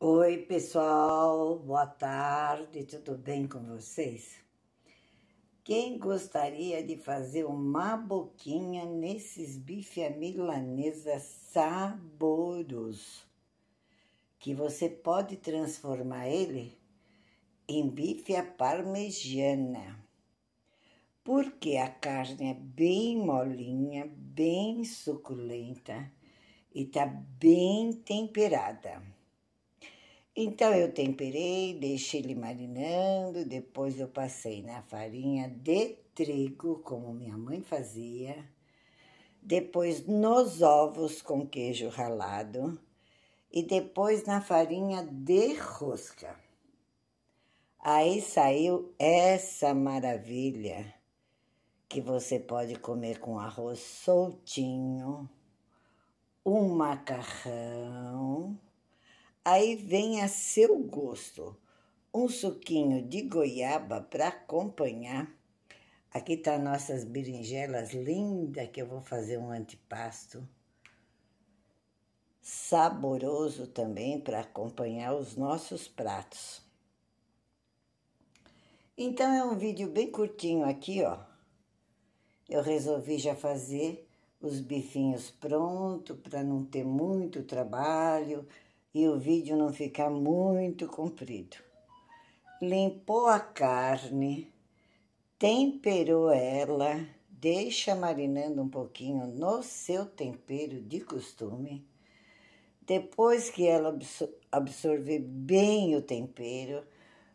Oi, pessoal, boa tarde, tudo bem com vocês? Quem gostaria de fazer uma boquinha nesses bife à milanesa saboroso? Que você pode transformar ele em bife à parmegiana. Porque a carne é bem molinha, bem suculenta e tá bem temperada. Então eu temperei, deixei ele marinando, depois eu passei na farinha de trigo, como minha mãe fazia, depois nos ovos com queijo ralado e depois na farinha de rosca. Aí saiu essa maravilha que você pode comer com arroz soltinho, um macarrão Aí vem a seu gosto um suquinho de goiaba para acompanhar. Aqui tá nossas berinjelas lindas que eu vou fazer um antipasto. Saboroso também para acompanhar os nossos pratos. Então é um vídeo bem curtinho aqui, ó. Eu resolvi já fazer os bifinhos pronto para não ter muito trabalho e o vídeo não ficar muito comprido. Limpou a carne, temperou ela, deixa marinando um pouquinho no seu tempero de costume. Depois que ela absorver bem o tempero,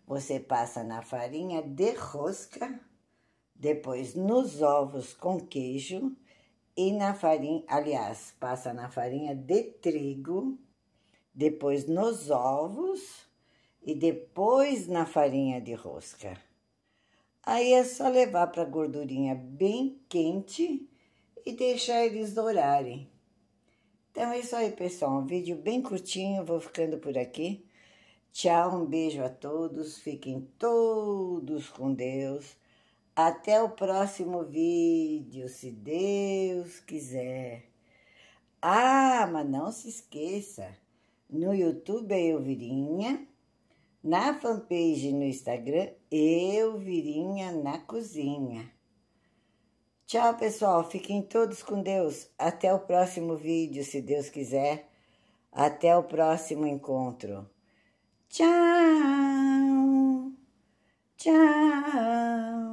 você passa na farinha de rosca, depois nos ovos com queijo e na farinha, aliás, passa na farinha de trigo depois nos ovos e depois na farinha de rosca. Aí é só levar para a gordurinha bem quente e deixar eles dourarem. Então é isso aí, pessoal. Um vídeo bem curtinho, vou ficando por aqui. Tchau, um beijo a todos. Fiquem todos com Deus. Até o próximo vídeo, se Deus quiser. Ah, mas não se esqueça no YouTube é Elvirinha. Na fanpage no Instagram, Elvirinha na Cozinha. Tchau, pessoal. Fiquem todos com Deus. Até o próximo vídeo, se Deus quiser. Até o próximo encontro. Tchau. Tchau.